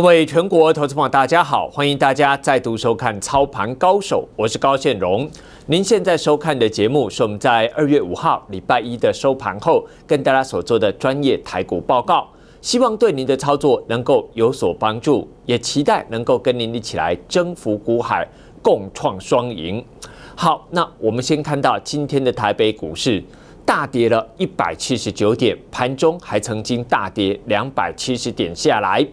各位全国投资朋友，大家好！欢迎大家再度收看《操盘高手》，我是高建荣。您现在收看的节目是我们在二月五号礼拜一的收盘后跟大家所做的专业台股报告，希望对您的操作能够有所帮助，也期待能够跟您一起来征服股海，共创双赢。好，那我们先看到今天的台北股市大跌了一百七十九点，盘中还曾经大跌两百七十点下来。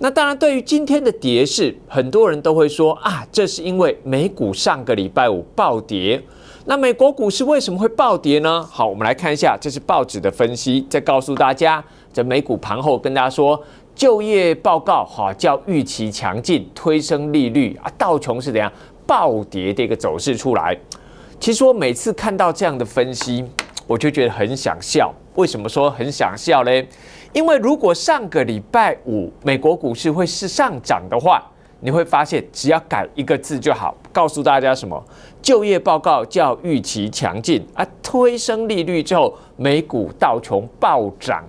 那当然，对于今天的跌势，很多人都会说啊，这是因为美股上个礼拜五暴跌。那美国股市为什么会暴跌呢？好，我们来看一下，这是报纸的分析，在告诉大家，在美股盘后跟大家说，就业报告好叫预期强劲，推升利率啊，道琼是怎样暴跌的一个走势出来。其实我每次看到这样的分析，我就觉得很想笑。为什么说很想笑嘞？因为如果上个礼拜五美国股市会是上涨的话，你会发现只要改一个字就好，告诉大家什么就业报告叫预期强劲啊，推升利率之后美股到从暴涨。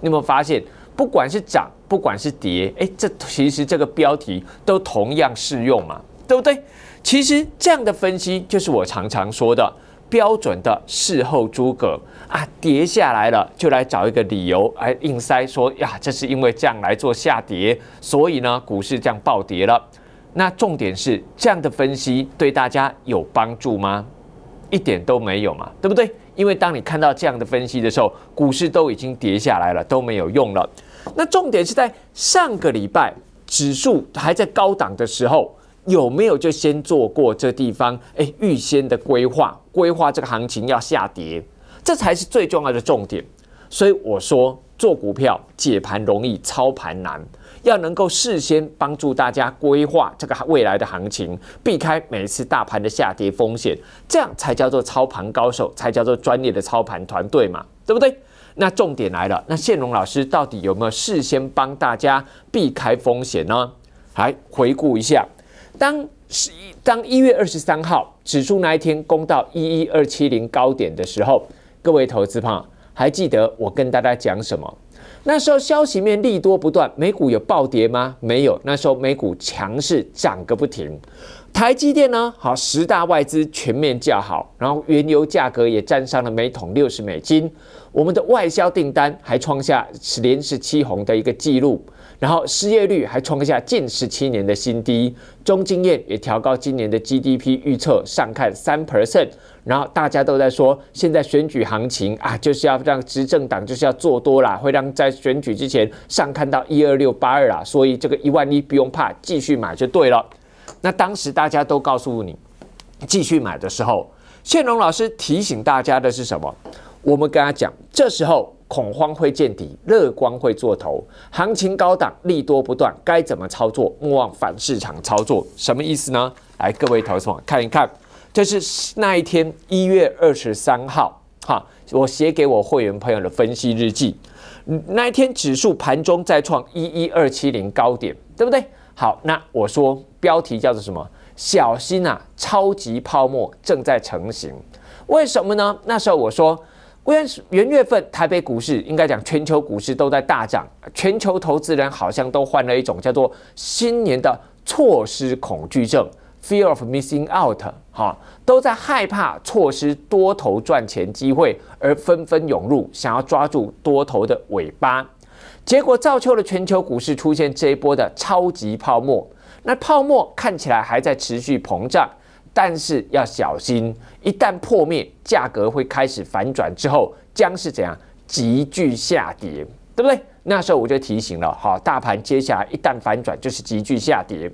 你有没有发现，不管是涨，不管是跌，哎，这其实这个标题都同样适用嘛，对不对？其实这样的分析就是我常常说的。标准的事后诸葛啊，跌下来了就来找一个理由，哎，硬塞说呀，这是因为这样来做下跌，所以呢股市这样暴跌了。那重点是这样的分析对大家有帮助吗？一点都没有嘛，对不对？因为当你看到这样的分析的时候，股市都已经跌下来了，都没有用了。那重点是在上个礼拜指数还在高档的时候。有没有就先做过这地方？哎，预先的规划，规划这个行情要下跌，这才是最重要的重点。所以我说，做股票解盘容易，操盘难，要能够事先帮助大家规划这个未来的行情，避开每一次大盘的下跌风险，这样才叫做操盘高手，才叫做专业的操盘团队嘛，对不对？那重点来了，那谢荣老师到底有没有事先帮大家避开风险呢？来回顾一下。当十一当一月二十三号指数那一天攻到一一二七零高点的时候，各位投资胖还记得我跟大家讲什么？那时候消息面利多不断，美股有暴跌吗？没有，那时候美股强势涨个不停。台积电呢？好，十大外资全面叫好，然后原油价格也站上了每桶六十美金，我们的外销订单还创下连十七红的一个记录。然后失业率还创下近十七年的新低，中经验也调高今年的 GDP 预测上看三 percent。然后大家都在说，现在选举行情啊，就是要让执政党就是要做多啦，会让在选举之前上看到一二六八二啦。所以这个一万一不用怕，继续买就对了。那当时大家都告诉你继续买的时候，宪隆老师提醒大家的是什么？我们跟他讲，这时候恐慌会见底，乐观会做头，行情高档，利多不断，该怎么操作？莫忘反市场操作，什么意思呢？来，各位投资者看一看，这是那一天，一月二十三号，哈，我写给我会员朋友的分析日记。那一天指数盘中再创一一二七零高点，对不对？好，那我说标题叫做什么？小心啊，超级泡沫正在成型。为什么呢？那时候我说。元元月份，台北股市应该讲全球股市都在大涨，全球投资人好像都患了一种叫做“新年”的错失恐惧症 （Fear of missing out），哈，都在害怕错失多头赚钱机会，而纷纷涌入，想要抓住多头的尾巴。结果，造就了全球股市出现这一波的超级泡沫。那泡沫看起来还在持续膨胀。但是要小心，一旦破灭，价格会开始反转之后，将是怎样急剧下跌，对不对？那时候我就提醒了，好，大盘接下来一旦反转就是急剧下跌。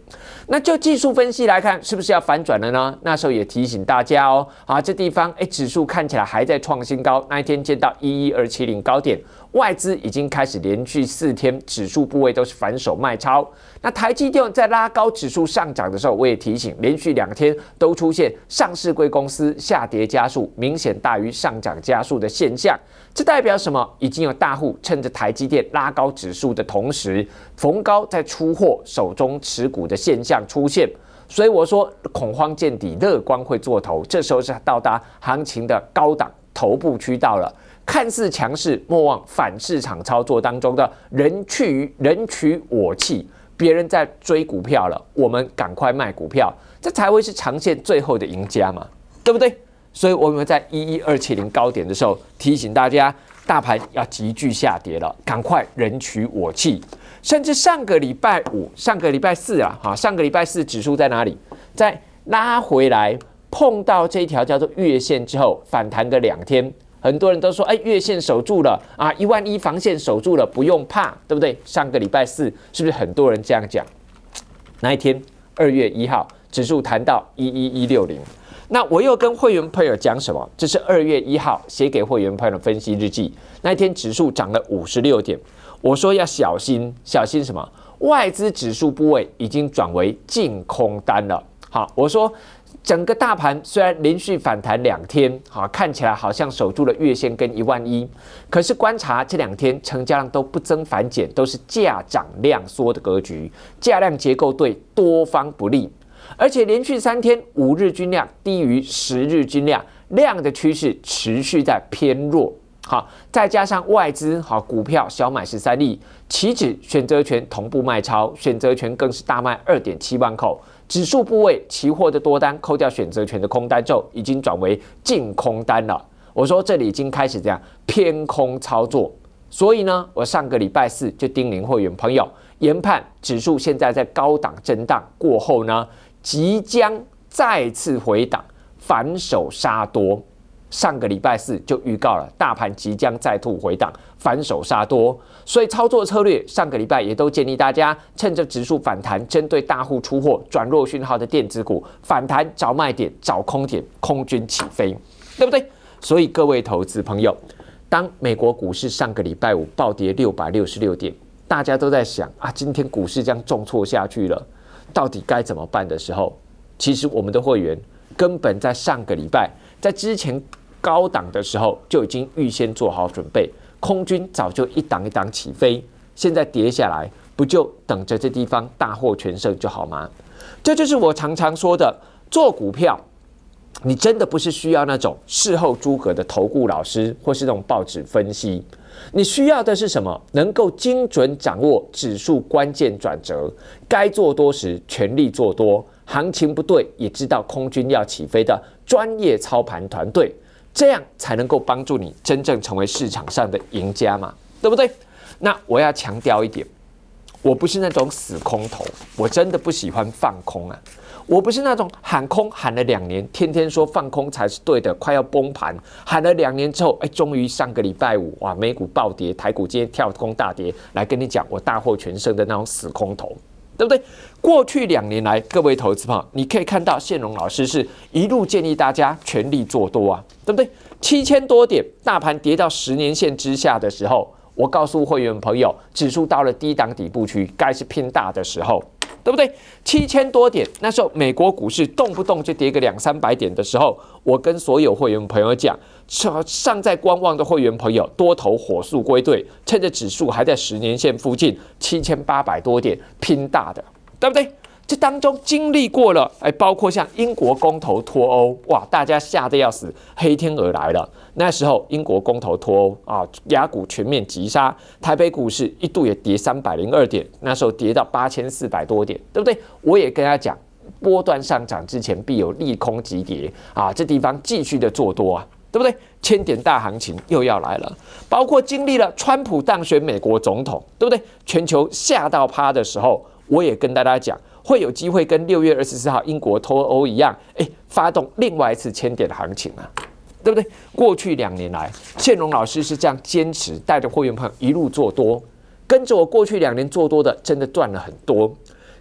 那就技术分析来看，是不是要反转了呢？那时候也提醒大家哦，好，这地方哎，指数看起来还在创新高，那一天见到一一二七零高点。外资已经开始连续四天指数部位都是反手卖超。那台积电在拉高指数上涨的时候，我也提醒，连续两天都出现上市贵公司下跌加速明显大于上涨加速的现象。这代表什么？已经有大户趁着台积电拉高指数的同时逢高在出货，手中持股的现象出现。所以我说，恐慌见底，乐观会做头，这时候是到达行情的高档头部渠道了。看似强势，莫忘反市场操作当中的人去人取我弃。别人在追股票了，我们赶快卖股票，这才会是长线最后的赢家嘛？对不对？所以我们在一一二七零高点的时候提醒大家，大盘要急剧下跌了，赶快人取我弃。甚至上个礼拜五、上个礼拜四啊，哈，上个礼拜四指数在哪里？再拉回来，碰到这一条叫做月线之后，反弹个两天。很多人都说，哎，月线守住了啊，一万一防线守住了，不用怕，对不对？上个礼拜四，是不是很多人这样讲？那一天，二月一号，指数谈到一一一六零。那我又跟会员朋友讲什么？这是二月一号写给会员朋友的分析日记。那一天，指数涨了五十六点。我说要小心，小心什么？外资指数部位已经转为净空单了。好，我说。整个大盘虽然连续反弹两天，好看起来好像守住了月线跟一万一，可是观察这两天成交量都不增反减，都是价涨量缩的格局，价量结构对多方不利，而且连续三天五日均量低于十日均量，量的趋势持续在偏弱，好再加上外资好股票小买十三亿，期指选择权同步卖超，选择权更是大卖二点七万口。指数部位期货的多单扣掉选择权的空单后，已经转为净空单了。我说这里已经开始这样偏空操作，所以呢，我上个礼拜四就叮咛会员朋友研判指数现在在高档震荡过后呢，即将再次回档，反手杀多。上个礼拜四就预告了大盘即将再度回档，反手杀多，所以操作策略上个礼拜也都建议大家趁着指数反弹，针对大户出货转弱讯号的电子股反弹找卖点、找空点，空军起飞，对不对？所以各位投资朋友，当美国股市上个礼拜五暴跌六百六十六点，大家都在想啊，今天股市将重挫下去了，到底该怎么办的时候，其实我们的会员根本在上个礼拜，在之前。高档的时候就已经预先做好准备，空军早就一档一档起飞，现在跌下来不就等着这地方大获全胜就好吗？这就是我常常说的，做股票，你真的不是需要那种事后诸葛的投顾老师，或是那种报纸分析，你需要的是什么？能够精准掌握指数关键转折，该做多时全力做多，行情不对也知道空军要起飞的专业操盘团队。这样才能够帮助你真正成为市场上的赢家嘛？对不对？那我要强调一点，我不是那种死空头，我真的不喜欢放空啊！我不是那种喊空喊了两年，天天说放空才是对的，快要崩盘，喊了两年之后，哎，终于上个礼拜五，哇，美股暴跌，台股今天跳空大跌，来跟你讲我大获全胜的那种死空头。对不对？过去两年来，各位投资朋友，你可以看到谢龙老师是一路建议大家全力做多啊，对不对？七千多点，大盘跌到十年线之下的时候，我告诉会员朋友，指数到了低档底部区，该是偏大的时候。对不对？七千多点那时候，美国股市动不动就跌个两三百点的时候，我跟所有会员朋友讲，尚在观望的会员朋友，多头火速归队，趁着指数还在十年线附近七千八百多点拼大的，对不对？这当中经历过了，哎，包括像英国公投脱欧，哇，大家吓得要死，黑天鹅来了。那时候英国公投脱欧啊，雅股全面急杀，台北股市一度也跌三百零二点，那时候跌到八千四百多点，对不对？我也跟他讲，波段上涨之前必有利空急跌啊，这地方继续的做多啊，对不对？千点大行情又要来了。包括经历了川普当选美国总统，对不对？全球吓到趴的时候。我也跟大家讲，会有机会跟六月二十四号英国脱欧一样，哎，发动另外一次千点的行情啊，对不对？过去两年来，谢隆老师是这样坚持带着会员朋友一路做多，跟着我过去两年做多的，真的赚了很多。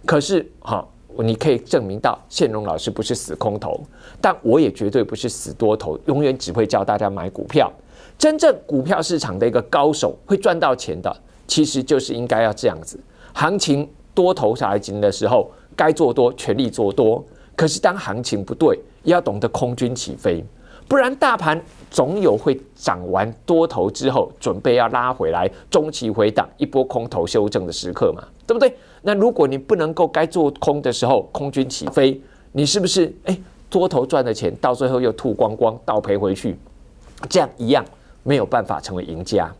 可是哈，你可以证明到谢隆老师不是死空头，但我也绝对不是死多头，永远只会教大家买股票。真正股票市场的一个高手会赚到钱的，其实就是应该要这样子，行情。多头杀进的时候，该做多全力做多。可是当行情不对，也要懂得空军起飞，不然大盘总有会涨完多头之后，准备要拉回来，中期回档一波空头修正的时刻嘛，对不对？那如果你不能够该做空的时候空军起飞，你是不是哎多头赚的钱到最后又吐光光，倒赔回去，这样一样没有办法成为赢家。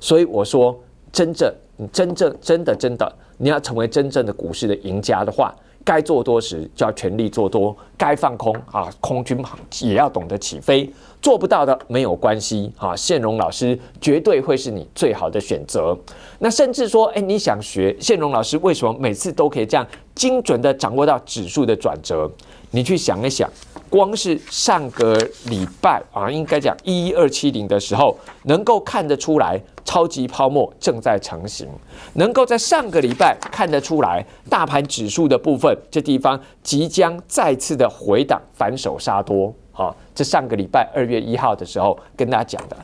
所以我说，真正。你真正、真的、真的，你要成为真正的股市的赢家的话，该做多时就要全力做多，该放空啊，空军也要懂得起飞。做不到的没有关系啊，宪荣老师绝对会是你最好的选择。那甚至说，哎，你想学宪荣老师为什么每次都可以这样精准的掌握到指数的转折？你去想一想。光是上个礼拜啊，应该讲一一二七零的时候，能够看得出来超级泡沫正在成型，能够在上个礼拜看得出来大盘指数的部分，这地方即将再次的回档，反手杀多。好，这上个礼拜二月一号的时候跟大家讲的，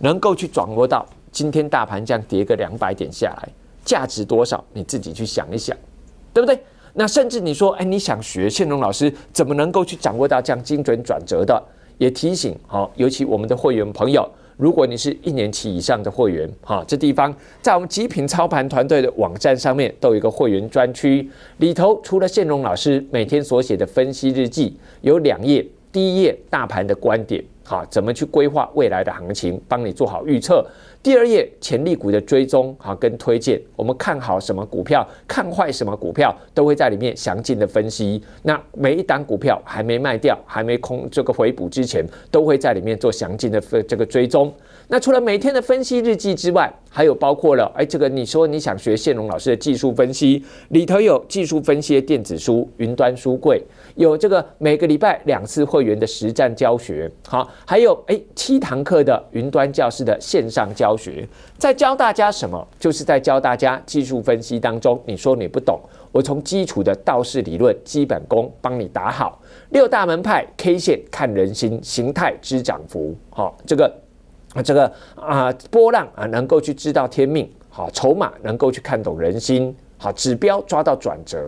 能够去掌握到今天大盘这样跌个两百点下来，价值多少？你自己去想一想，对不对？那甚至你说，哎，你想学宪荣老师怎么能够去掌握到这样精准转折的？也提醒好，尤其我们的会员朋友，如果你是一年期以上的会员，哈，这地方在我们极品操盘团队的网站上面都有一个会员专区，里头除了宪荣老师每天所写的分析日记，有两页，第一页大盘的观点，好，怎么去规划未来的行情，帮你做好预测。第二页潜力股的追踪啊跟推荐，我们看好什么股票，看坏什么股票，都会在里面详尽的分析。那每一档股票还没卖掉，还没空这个回补之前，都会在里面做详尽的这个追踪。那除了每天的分析日记之外，还有包括了，哎，这个你说你想学谢龙老师的技术分析，里头有技术分析的电子书、云端书柜，有这个每个礼拜两次会员的实战教学，好，还有哎七堂课的云端教室的线上教。教学在教大家什么？就是在教大家技术分析当中，你说你不懂，我从基础的道士理论基本功帮你打好。六大门派 K 线看人心，形态之涨幅。好，这个啊，这个啊，波浪啊，能够去知道天命。好，筹码能够去看懂人心。好，指标抓到转折，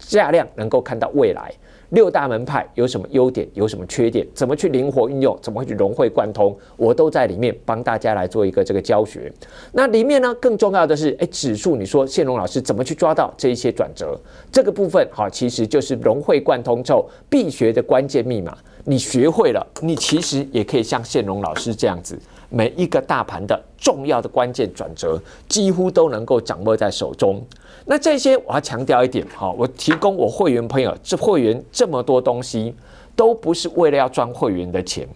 价量能够看到未来。六大门派有什么优点，有什么缺点？怎么去灵活运用？怎么去融会贯通？我都在里面帮大家来做一个这个教学。那里面呢，更重要的是，哎，指数，你说谢龙老师怎么去抓到这一些转折？这个部分，好，其实就是融会贯通之后必学的关键密码。你学会了，你其实也可以像谢龙老师这样子，每一个大盘的重要的关键转折，几乎都能够掌握在手中。那这些我要强调一点，好，我提供我会员朋友这会员这么多东西，都不是为了要赚会员的钱。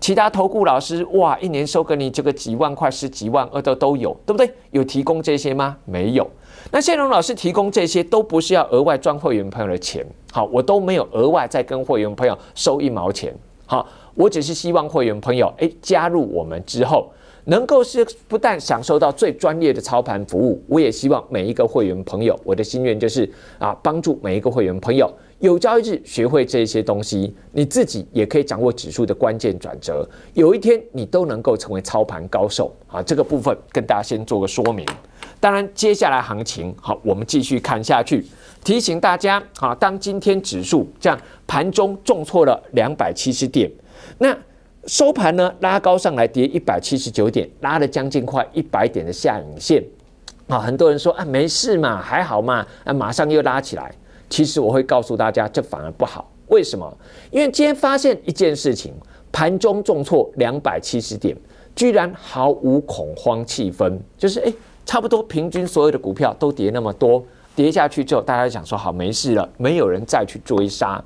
其他投顾老师，哇，一年收给你这个几万块、十几万，呃，都都有，对不对？有提供这些吗？没有。那谢荣老师提供这些，都不是要额外赚会员朋友的钱。好，我都没有额外再跟会员朋友收一毛钱。好，我只是希望会员朋友，哎，加入我们之后。能够是不但享受到最专业的操盘服务，我也希望每一个会员朋友，我的心愿就是啊，帮助每一个会员朋友有交易日学会这些东西，你自己也可以掌握指数的关键转折，有一天你都能够成为操盘高手啊！这个部分跟大家先做个说明。当然，接下来行情好，我们继续看下去。提醒大家啊，当今天指数这样盘中重挫了两百七十点，那。收盘呢，拉高上来，跌一百七十九点，拉了将近快一百点的下影线，啊，很多人说啊，没事嘛，还好嘛，啊，马上又拉起来。其实我会告诉大家，这反而不好。为什么？因为今天发现一件事情，盘中重挫两百七十点，居然毫无恐慌气氛，就是哎，差不多平均所有的股票都跌那么多，跌下去之后，大家想说好没事了，没有人再去追杀。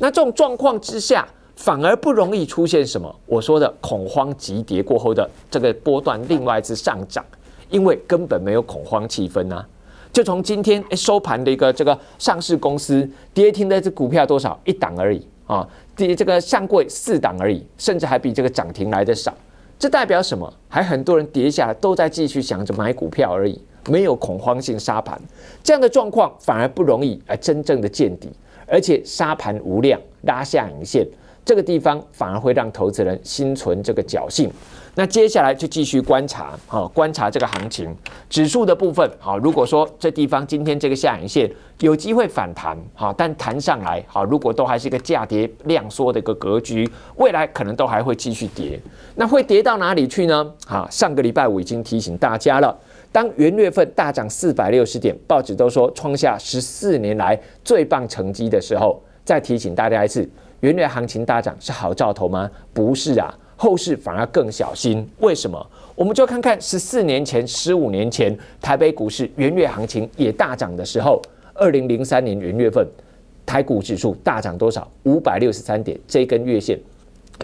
那这种状况之下。反而不容易出现什么我说的恐慌急跌过后的这个波段另外一次上涨，因为根本没有恐慌气氛啊。就从今天收盘的一个这个上市公司跌停的这股票多少一档而已啊，跌这个上柜四档而已，甚至还比这个涨停来的少。这代表什么？还很多人跌下来都在继续想着买股票而已，没有恐慌性杀盘，这样的状况反而不容易来真正的见底，而且杀盘无量拉下影线。这个地方反而会让投资人心存这个侥幸，那接下来就继续观察啊，观察这个行情指数的部分啊。如果说这地方今天这个下影线有机会反弹哈，但弹上来哈，如果都还是一个价跌量缩的一个格局，未来可能都还会继续跌。那会跌到哪里去呢？哈，上个礼拜五已经提醒大家了，当元月份大涨四百六十点，报纸都说创下十四年来最棒成绩的时候，再提醒大家一次。元月行情大涨是好兆头吗？不是啊，后市反而更小心。为什么？我们就看看十四年前、十五年前，台北股市元月行情也大涨的时候，二零零三年元月份，台股指数大涨多少？五百六十三点，这根月线，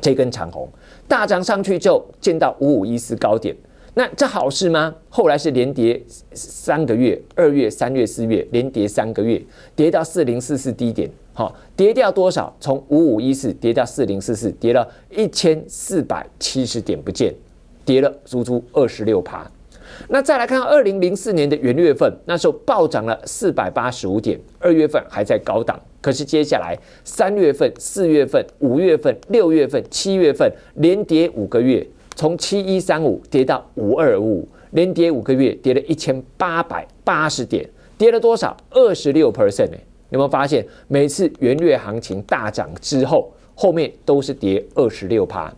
这根长红，大涨上去就见到五五一四高点。那这好事吗？后来是连跌三个月，二月、三月、四月连跌三个月，跌到四零四四低点。好，跌掉多少？从五五一四跌到四零四四，跌了一千四百七十点不见，跌了足足二十六趴。那再来看二零零四年的元月份，那时候暴涨了四百八十五点，二月份还在高档，可是接下来三月份、四月份、五月份、六月份、七月份连跌五个月，从七一三五跌到五二五五，连跌五个月，跌了一千八百八十点，跌了多少？二十六 percent 哎。有没有发现，每次元月行情大涨之后，后面都是跌二十六趴。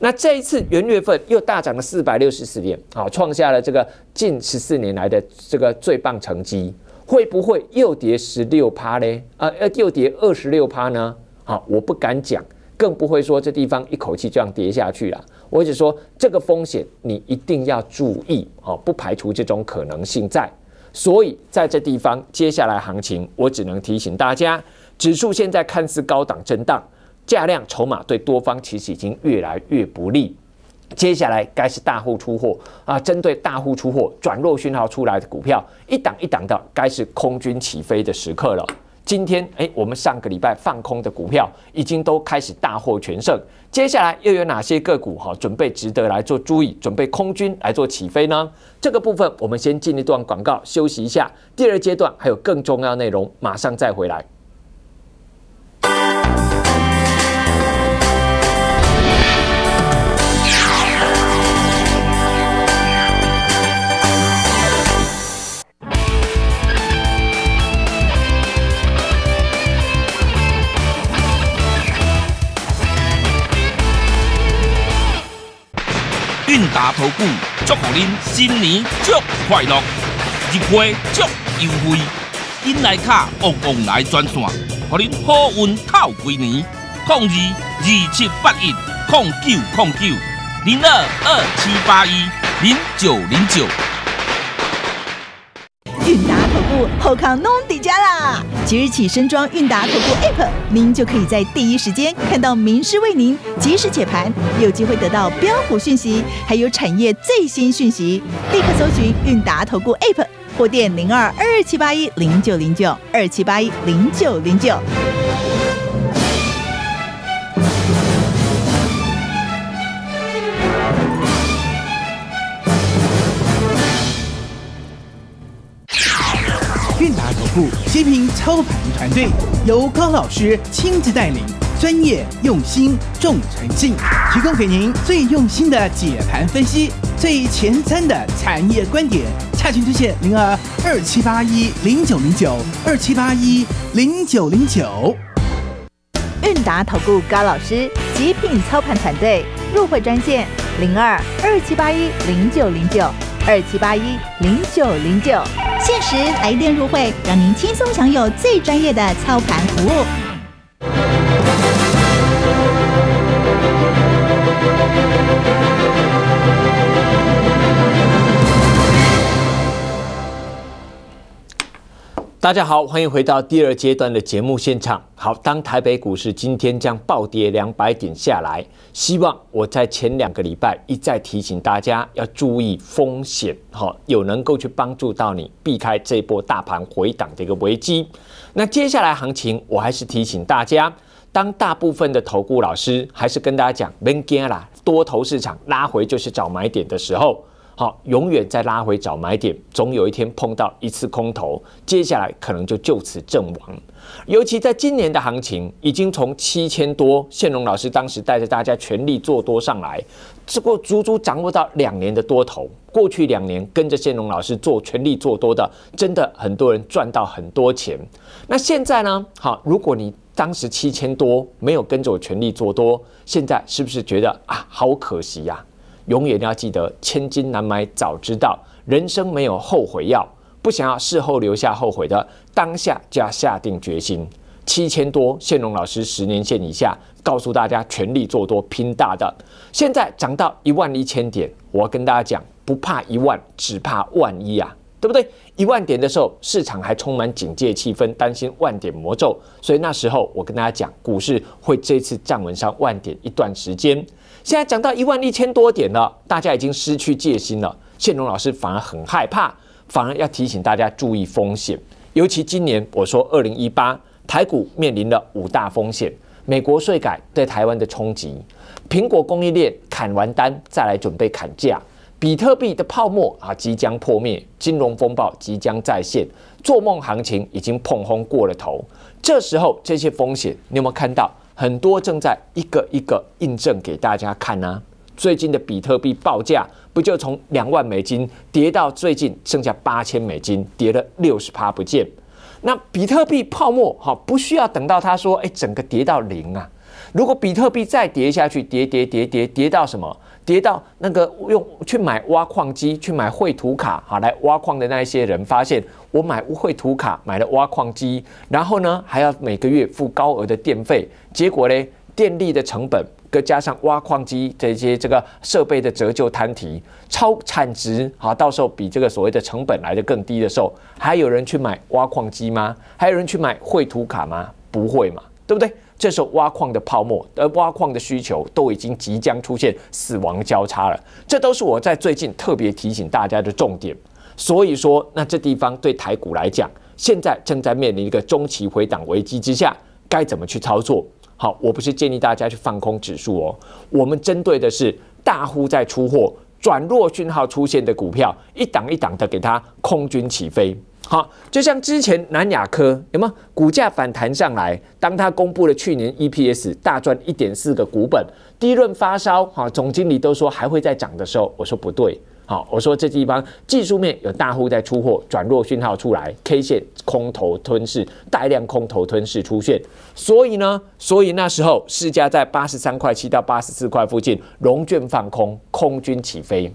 那这一次元月份又大涨了四百六十四点，啊，创下了这个近十四年来的这个最棒成绩。会不会又跌十六趴呢？啊，呃，又跌二十六趴呢？好，我不敢讲，更不会说这地方一口气这样跌下去了。我只说这个风险你一定要注意好，不排除这种可能性在。所以，在这地方，接下来行情，我只能提醒大家，指数现在看似高档震荡，价量筹码对多方其实已经越来越不利。接下来该是大户出货啊！针对大户出货转弱讯号出来的股票，一档一档的，该是空军起飞的时刻了。今天，诶，我们上个礼拜放空的股票已经都开始大获全胜。接下来又有哪些个股哈准备值得来做注意，准备空军来做起飞呢？这个部分我们先进一段广告休息一下。第二阶段还有更重要内容，马上再回来。韵达投顾祝互您新年祝快乐，日会祝优惠，金内卡旺旺来专线，互您好运透几年。控二二七八一控九控九零二二七八一零九零九。韵达投顾好康侬滴家啦。即日起，深装韵达投顾 App，您就可以在第一时间看到名师为您及时解盘，有机会得到标股讯息，还有产业最新讯息。立刻搜寻韵达投顾 App，或电零二二七八一零九零九二七八一零九零九。极品操盘团队由高老师亲自带领，专业、用心、重诚信，提供给您最用心的解盘分析、最前瞻的产业观点。洽询专线零二二七八一零九零九二七八一零九零九。韵达投顾高老师，极品操盘团队入会专线：零二二七八一零九零九二七八一零九零九。限时来电入会，让您轻松享有最专业的操盘服务。大家好，欢迎回到第二阶段的节目现场。好，当台北股市今天将暴跌两百点下来，希望我在前两个礼拜一再提醒大家要注意风险，好，有能够去帮助到你避开这波大盘回档的一个危机。那接下来行情，我还是提醒大家，当大部分的投顾老师还是跟大家讲 e n g l 啦，多头市场拉回就是找买点的时候。好，永远在拉回找买点，总有一天碰到一次空头，接下来可能就就此阵亡。尤其在今年的行情，已经从七千多，宪龙老师当时带着大家全力做多上来，这过足足掌握到两年的多头。过去两年跟着宪龙老师做全力做多的，真的很多人赚到很多钱。那现在呢？好，如果你当时七千多没有跟着我全力做多，现在是不是觉得啊，好可惜呀？永远都要记得，千金难买早知道。人生没有后悔药，不想要事后留下后悔的，当下就要下定决心。七千多，现荣老师十年线以下，告诉大家全力做多，拼大的。现在涨到一万一千点，我要跟大家讲，不怕一万，只怕万一啊，对不对？一万点的时候，市场还充满警戒气氛，担心万点魔咒，所以那时候我跟大家讲，股市会这次站稳上万点一段时间。现在涨到一万一千多点了，大家已经失去戒心了。谢龙老师反而很害怕，反而要提醒大家注意风险。尤其今年，我说二零一八台股面临了五大风险：美国税改对台湾的冲击，苹果供应链砍完单再来准备砍价，比特币的泡沫啊即将破灭，金融风暴即将再现，做梦行情已经碰轰过了头。这时候这些风险，你有没有看到？很多正在一个一个印证给大家看呢。最近的比特币报价不就从两万美金跌到最近剩下八千美金，跌了六十趴不见。那比特币泡沫哈，不需要等到他说哎整个跌到零啊。如果比特币再跌下去，跌跌跌跌跌到什么？跌到那个用去买挖矿机、去买绘图卡，好来挖矿的那一些人发现，我买绘图卡、买了挖矿机，然后呢还要每个月付高额的电费，结果嘞，电力的成本跟加上挖矿机这些这个设备的折旧摊提超产值，好到时候比这个所谓的成本来的更低的时候，还有人去买挖矿机吗？还有人去买绘图卡吗？不会嘛，对不对？这时候挖矿的泡沫，而挖矿的需求都已经即将出现死亡交叉了，这都是我在最近特别提醒大家的重点。所以说，那这地方对台股来讲，现在正在面临一个中期回档危机之下，该怎么去操作？好，我不是建议大家去放空指数哦，我们针对的是大户在出货、转弱讯号出现的股票，一档一档的给它空军起飞。好，就像之前南亚科，有没有股价反弹上来？当它公布了去年 E P S 大赚一点四个股本，低润发烧，哈，总经理都说还会再涨的时候，我说不对，好，我说这地方技术面有大户在出货，转弱讯号出来，K 线空头吞噬，大量空头吞噬出现，所以呢，所以那时候市价在八十三块七到八十四块附近，融券放空，空军起飞，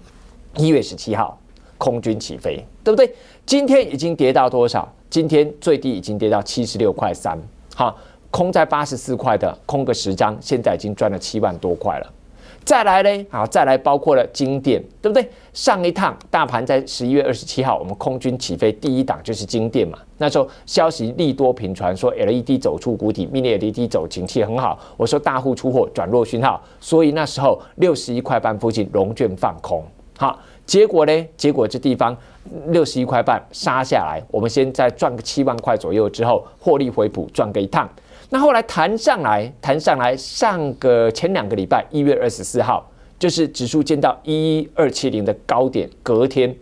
一月十七号。空军起飞，对不对？今天已经跌到多少？今天最低已经跌到七十六块三，哈，空在八十四块的空个十张，现在已经赚了七万多块了。再来嘞，好，再来包括了金店，对不对？上一趟大盘在十一月二十七号，我们空军起飞第一档就是金店嘛，那时候消息利多频传，说 LED 走出谷底，mini LED 走景气很好，我说大户出货转弱讯号，所以那时候六十一块半附近融券放空，好。结果呢？结果这地方六十一块半杀下来，我们先再赚个七万块左右，之后获利回补赚个一趟。那后来弹上来，弹上来，上个前两个礼拜，一月二十四号，就是指数见到一一二七零的高点。隔天，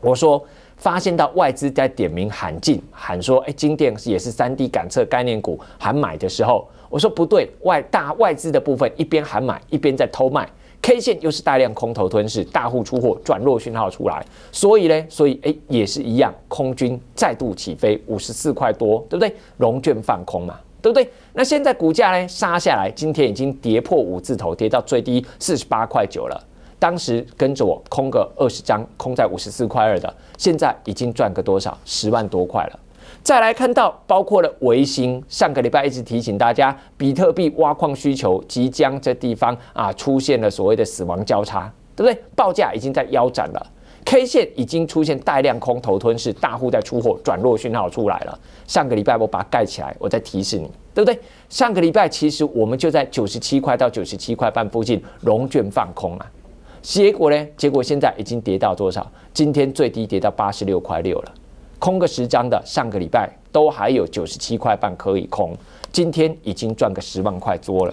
我说发现到外资在点名喊进，喊说，哎，金电也是三 D 感测概念股，喊买的时候，我说不对，外大外资的部分一边喊买，一边在偷卖。K 线又是大量空头吞噬，大户出货，转弱讯号出来，所以呢，所以诶也是一样，空军再度起飞，五十四块多，对不对？龙卷放空嘛，对不对？那现在股价呢杀下来，今天已经跌破五字头，跌到最低四十八块九了。当时跟着我空个二十张，空在五十四块二的，现在已经赚个多少？十万多块了。再来看到包括了维新，上个礼拜一直提醒大家，比特币挖矿需求即将这地方啊出现了所谓的死亡交叉，对不对？报价已经在腰斩了，K 线已经出现大量空头吞噬，大户在出货，转弱讯号出来了。上个礼拜我把它盖起来，我再提示你，对不对？上个礼拜其实我们就在九十七块到九十七块半附近融券放空了，结果呢？结果现在已经跌到多少？今天最低跌到八十六块六了。空个十张的，上个礼拜都还有九十七块半可以空，今天已经赚个十万块多了。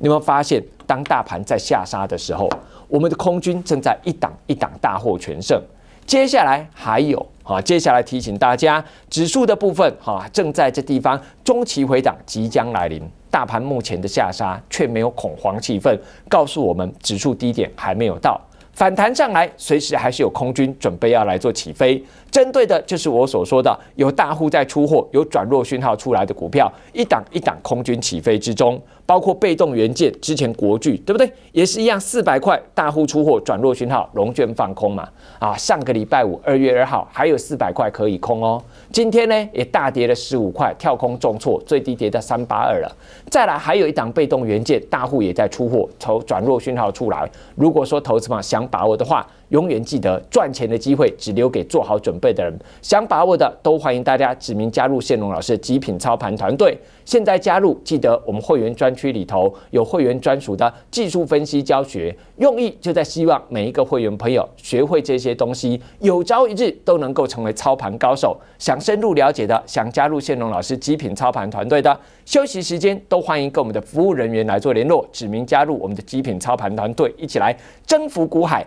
你们发现，当大盘在下杀的时候，我们的空军正在一档一档大获全胜。接下来还有啊，接下来提醒大家，指数的部分哈，正在这地方中期回档即将来临。大盘目前的下杀却没有恐慌气氛，告诉我们指数低点还没有到。反弹上来，随时还是有空军准备要来做起飞，针对的就是我所说的有大户在出货、有转弱讯号出来的股票，一档一档空军起飞之中，包括被动元件之前国巨，对不对？也是一样四百块大户出货转弱讯号，龙卷放空嘛。啊，上个礼拜五二月二号还有四百块可以空哦。今天呢也大跌了十五块，跳空重挫，最低跌到三八二了。再来还有一档被动元件，大户也在出货，从转弱讯号出来。如果说投资方想，把握的话。永远记得，赚钱的机会只留给做好准备的人。想把握的，都欢迎大家指名加入线龙老师的极品操盘团队。现在加入，记得我们会员专区里头有会员专属的技术分析教学，用意就在希望每一个会员朋友学会这些东西，有朝一日都能够成为操盘高手。想深入了解的，想加入线龙老师极品操盘团队的，休息时间都欢迎跟我们的服务人员来做联络，指名加入我们的极品操盘团队，一起来征服股海。